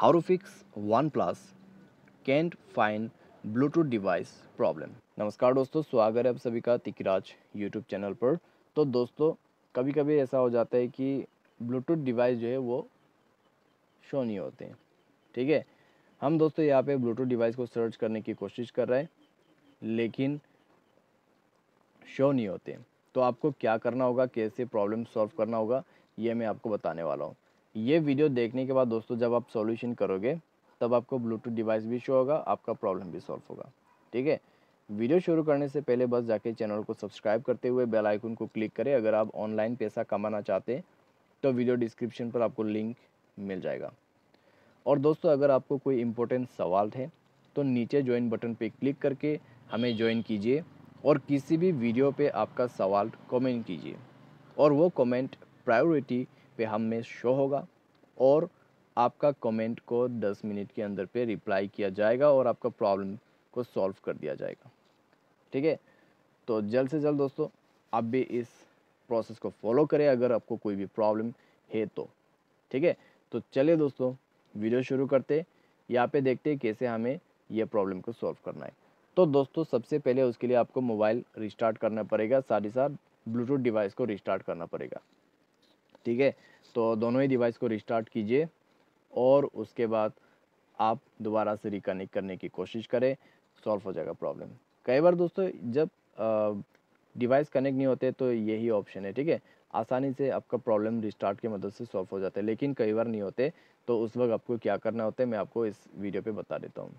how to fix OnePlus can't find Bluetooth device problem नमस्कार दोस्तों स्वागत है आप सभी का तिकराज यूट्यूब चैनल पर तो दोस्तों कभी कभी ऐसा हो जाता है कि ब्लूटूथ डिवाइस जो है वो शो नहीं होते हैं ठीक है हम दोस्तों यहाँ पे ब्लूटूथ डिवाइस को सर्च करने की कोशिश कर रहे हैं लेकिन शो नहीं होते तो आपको क्या करना होगा कैसे प्रॉब्लम सॉल्व करना होगा ये मैं आपको बताने वाला हूँ ये वीडियो देखने के बाद दोस्तों जब आप सॉल्यूशन करोगे तब आपको ब्लूटूथ डिवाइस भी शो होगा आपका प्रॉब्लम भी सॉल्व होगा ठीक है वीडियो शुरू करने से पहले बस जाके चैनल को सब्सक्राइब करते हुए बेल आइकन को क्लिक करें अगर आप ऑनलाइन पैसा कमाना चाहते हैं तो वीडियो डिस्क्रिप्शन पर आपको लिंक मिल जाएगा और दोस्तों अगर आपको कोई इम्पोर्टेंट सवाल है तो नीचे ज्वाइन बटन पर क्लिक करके हमें ज्वाइन कीजिए और किसी भी वीडियो पर आपका सवाल कॉमेंट कीजिए और वो कॉमेंट प्रायोरिटी पे हम में शो होगा और आपका कमेंट को 10 मिनट के अंदर पे रिप्लाई किया जाएगा और आपका प्रॉब्लम को सॉल्व कर दिया जाएगा ठीक है तो जल्द से जल्द दोस्तों आप भी इस प्रोसेस को फॉलो करें अगर आपको कोई भी प्रॉब्लम है तो ठीक है तो चलिए दोस्तों वीडियो शुरू करते यहाँ पे देखते कैसे हमें यह प्रॉब्लम को सॉल्व करना है तो दोस्तों सबसे पहले उसके लिए आपको मोबाइल रिस्टार्ट करना पड़ेगा साथ ही साथ ब्लूटूथ डिवाइस को रिस्टार्ट करना पड़ेगा ठीक है तो दोनों ही डिवाइस को रिस्टार्ट कीजिए और उसके बाद आप दोबारा से रिकनेक्ट करने की कोशिश करें सॉल्व हो जाएगा प्रॉब्लम कई बार दोस्तों जब डिवाइस कनेक्ट नहीं होते तो यही ऑप्शन है ठीक है आसानी से आपका प्रॉब्लम रिस्टार्ट की मदद से सॉल्व हो जाता है लेकिन कई बार नहीं होते तो उस वक्त आपको क्या करना होता है मैं आपको इस वीडियो पे बता देता हूँ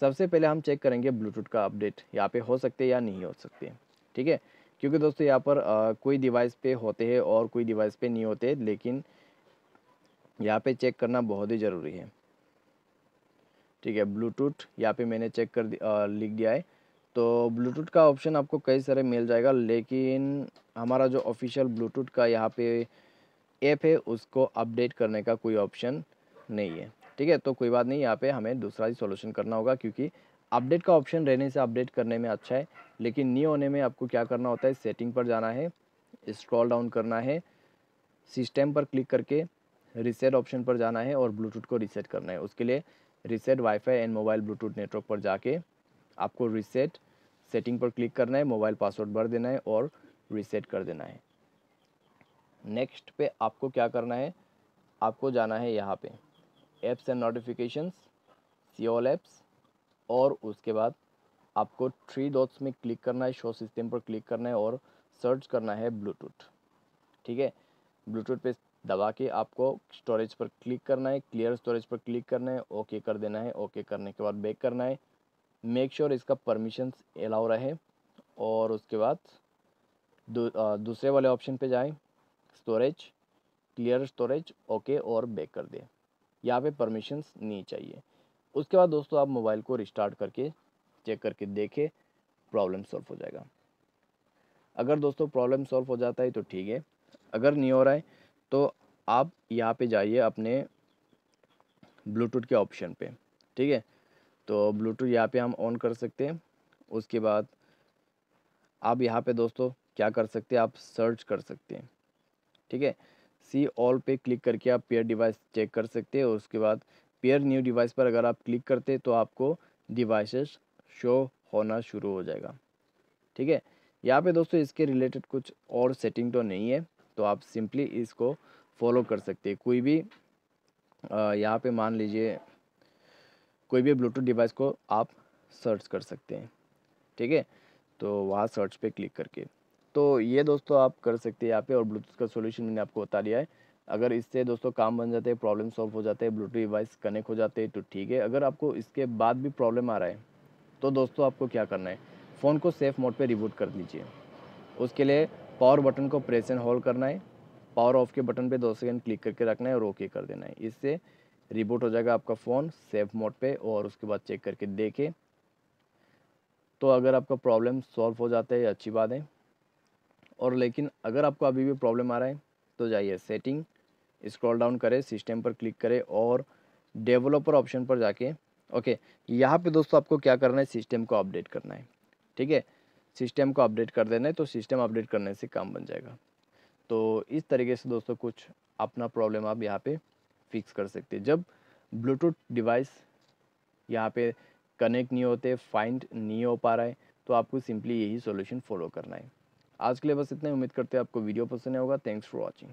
सबसे पहले हम चेक करेंगे ब्लूटूथ का अपडेट यहाँ पे हो सकते या नहीं हो सकते ठीक है क्योंकि दोस्तों यहाँ पर आ, कोई डिवाइस पे होते हैं और कोई डिवाइस पे नहीं होते लेकिन यहाँ पे चेक करना बहुत ही ज़रूरी है ठीक है ब्लूटूथ यहाँ पे मैंने चेक कर आ, लिख दिया है तो ब्लूटूथ का ऑप्शन आपको कई सारे मिल जाएगा लेकिन हमारा जो ऑफिशियल ब्लूटूथ का यहाँ पे ऐप है उसको अपडेट करने का कोई ऑप्शन नहीं है ठीक है तो कोई बात नहीं यहाँ पे हमें दूसरा ही सॉल्यूशन करना होगा क्योंकि अपडेट का ऑप्शन रहने से अपडेट करने में अच्छा है लेकिन न्यू होने में आपको क्या करना होता है सेटिंग पर जाना है स्क्रॉल डाउन करना है सिस्टम पर क्लिक करके रिसेट ऑप्शन पर जाना है और ब्लूटूथ को रिसेट करना है उसके लिए reset WiFi and mobile Bluetooth network पर जाके आपको रिसेट सेटिंग पर क्लिक करना है मोबाइल पासवर्ड भर देना है और रिसेट कर देना है नेक्स्ट पे आपको क्या करना है आपको जाना है यहाँ पे apps and notifications see all apps और उसके बाद आपको थ्री डॉट्स में क्लिक करना है शो सिस्टम पर क्लिक करना है और सर्च करना है ब्लूटूथ ठीक है ब्लूटूथ पे दबा के आपको स्टोरेज पर क्लिक करना है क्लियर स्टोरेज पर क्लिक करना है ओके कर देना है ओके करने के बाद बैक करना है मेक श्योर sure इसका परमिशन अलाउ रहे और उसके बाद दूसरे वाले ऑप्शन पे जाएं स्टोरेज क्लियर स्टोरेज ओके और बैक कर दें यहाँ पे परमिशंस नहीं चाहिए उसके बाद दोस्तों आप मोबाइल को रिस्टार्ट करके चेक करके देखें प्रॉब्लम सॉल्व हो जाएगा अगर दोस्तों प्रॉब्लम सॉल्व हो जाता है तो ठीक है अगर नहीं हो रहा है तो आप यहाँ पे जाइए अपने ब्लूटूथ के ऑप्शन पे ठीक है तो ब्लूटूथ यहाँ पे हम ऑन कर सकते हैं उसके बाद आप यहाँ पे दोस्तों क्या कर सकते हैं आप सर्च कर सकते हैं ठीक है सी ऑल पे क्लिक करके आप पेयर डिवाइस चेक कर सकते हैं उसके बाद पेयर न्यू डिवाइस पर अगर आप क्लिक करते तो आपको डिवाइसेस शो होना शुरू हो जाएगा ठीक है यहाँ पे दोस्तों इसके रिलेटेड कुछ और सेटिंग तो नहीं है तो आप सिंपली इसको फॉलो कर सकते हैं कोई भी यहाँ पे मान लीजिए कोई भी ब्लूटूथ डिवाइस को आप सर्च कर सकते हैं ठीक है तो वहाँ सर्च पे क्लिक करके तो ये दोस्तों आप कर सकते हैं यहाँ पे और ब्लूटूथ का सोल्यूशन मैंने आपको बता दिया है अगर इससे दोस्तों काम बन जाते हैं प्रॉब्लम सॉल्व हो जाते हैं ब्लूटूथ डिवाइस कनेक्ट हो जाते हैं तो ठीक है अगर आपको इसके बाद भी प्रॉब्लम आ रहा है तो दोस्तों आपको क्या करना है फ़ोन को सेफ मोड पे रिबूट कर दीजिए उसके लिए पावर बटन को प्रेस एंड होल्ड करना है पावर ऑफ के बटन पे दो सेकेंड क्लिक करके रखना है और ओके कर देना है इससे रिबूट हो जाएगा आपका फ़ोन सेफ मोड पे और उसके बाद चेक करके देखें तो अगर आपका प्रॉब्लम सॉल्व हो जाता है अच्छी बात है और लेकिन अगर आपको अभी भी प्रॉब्लम आ रहा है तो जाइए सेटिंग स्क्रॉल डाउन करें सिस्टम पर क्लिक करें और डेवलपर ऑप्शन पर जाके ओके यहाँ पे दोस्तों आपको क्या करना है सिस्टम को अपडेट करना है ठीक है सिस्टम को अपडेट कर देना है तो सिस्टम अपडेट करने से काम बन जाएगा तो इस तरीके से दोस्तों कुछ अपना प्रॉब्लम आप यहाँ पर फिक्स कर सकते हैं जब ब्लूटूथ डिवाइस यहाँ पर कनेक्ट नहीं होते फाइंड नहीं हो पा रहा है तो आपको सिंपली यही सोल्यूशन फॉलो करना है आज के लिए बस इतना उम्मीद करते हैं आपको वीडियो पसंद होगा थैंक्स फॉर वॉचिंग